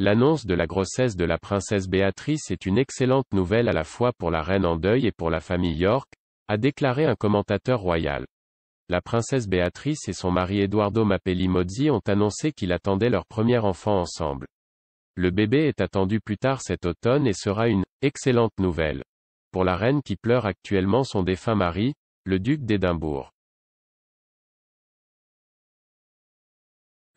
L'annonce de la grossesse de la princesse Béatrice est une excellente nouvelle à la fois pour la reine en deuil et pour la famille York, a déclaré un commentateur royal. La princesse Béatrice et son mari Eduardo Mappelli Mozzi ont annoncé qu'ils attendaient leur premier enfant ensemble. Le bébé est attendu plus tard cet automne et sera une excellente nouvelle. Pour la reine qui pleure actuellement son défunt mari, le duc d'Édimbourg.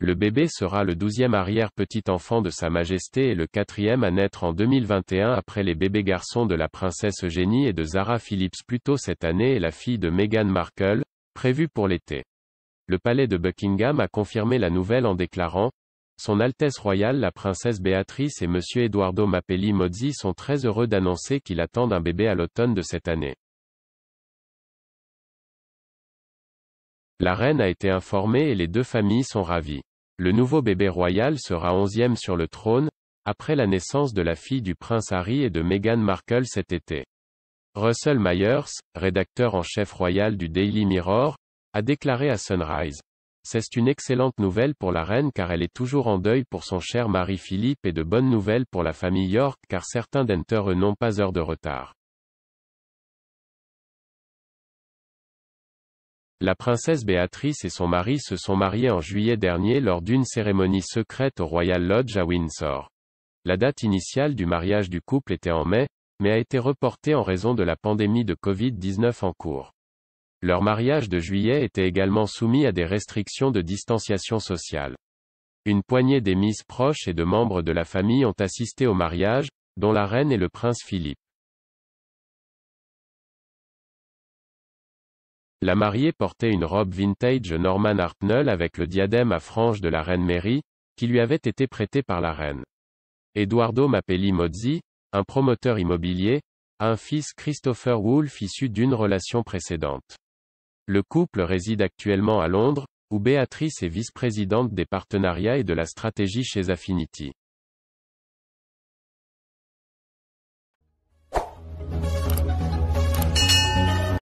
Le bébé sera le douzième arrière-petit enfant de Sa Majesté et le quatrième à naître en 2021 après les bébés garçons de la princesse Eugénie et de Zara Phillips plus tôt cette année et la fille de Meghan Markle, prévue pour l'été. Le palais de Buckingham a confirmé la nouvelle en déclarant Son Altesse royale la princesse Béatrice et M. Eduardo Mappelli Mozzi sont très heureux d'annoncer qu'ils attendent un bébé à l'automne de cette année. La reine a été informée et les deux familles sont ravies. Le nouveau bébé royal sera onzième sur le trône, après la naissance de la fille du prince Harry et de Meghan Markle cet été. Russell Myers, rédacteur en chef royal du Daily Mirror, a déclaré à Sunrise. C'est une excellente nouvelle pour la reine car elle est toujours en deuil pour son cher mari Philippe et de bonnes nouvelles pour la famille York car certains d'entre eux n'ont pas heure de retard. La princesse Béatrice et son mari se sont mariés en juillet dernier lors d'une cérémonie secrète au Royal Lodge à Windsor. La date initiale du mariage du couple était en mai, mais a été reportée en raison de la pandémie de Covid-19 en cours. Leur mariage de juillet était également soumis à des restrictions de distanciation sociale. Une poignée des proches et de membres de la famille ont assisté au mariage, dont la reine et le prince Philippe. La mariée portait une robe vintage Norman Hartnell avec le diadème à franges de la reine Mary, qui lui avait été prêté par la reine. Eduardo Mappelli Mozzi, un promoteur immobilier, a un fils Christopher Wolfe issu d'une relation précédente. Le couple réside actuellement à Londres, où Béatrice est vice-présidente des partenariats et de la stratégie chez Affinity.